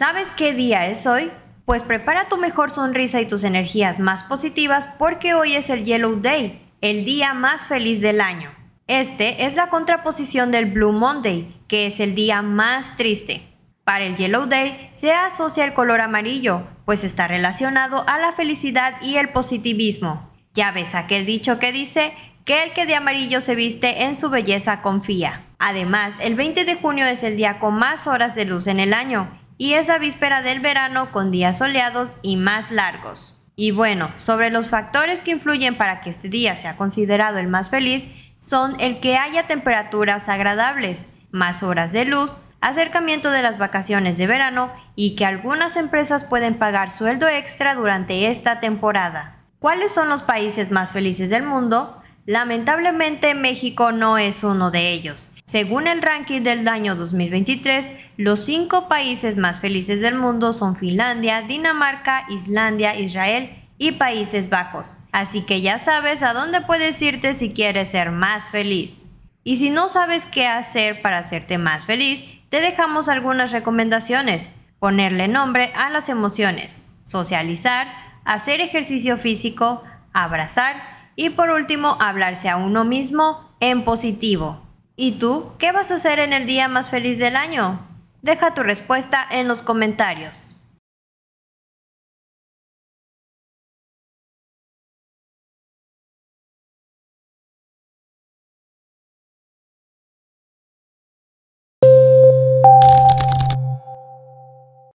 ¿Sabes qué día es hoy? Pues prepara tu mejor sonrisa y tus energías más positivas porque hoy es el Yellow Day, el día más feliz del año. Este es la contraposición del Blue Monday, que es el día más triste. Para el Yellow Day se asocia el color amarillo, pues está relacionado a la felicidad y el positivismo. Ya ves aquel dicho que dice que el que de amarillo se viste en su belleza confía. Además, el 20 de junio es el día con más horas de luz en el año y es la víspera del verano con días soleados y más largos. Y bueno, sobre los factores que influyen para que este día sea considerado el más feliz son el que haya temperaturas agradables, más horas de luz, acercamiento de las vacaciones de verano y que algunas empresas pueden pagar sueldo extra durante esta temporada. ¿Cuáles son los países más felices del mundo? Lamentablemente México no es uno de ellos. Según el ranking del año 2023, los cinco países más felices del mundo son Finlandia, Dinamarca, Islandia, Israel y Países Bajos. Así que ya sabes a dónde puedes irte si quieres ser más feliz. Y si no sabes qué hacer para hacerte más feliz, te dejamos algunas recomendaciones. Ponerle nombre a las emociones, socializar, hacer ejercicio físico, abrazar y por último hablarse a uno mismo en positivo. ¿Y tú qué vas a hacer en el día más feliz del año? Deja tu respuesta en los comentarios.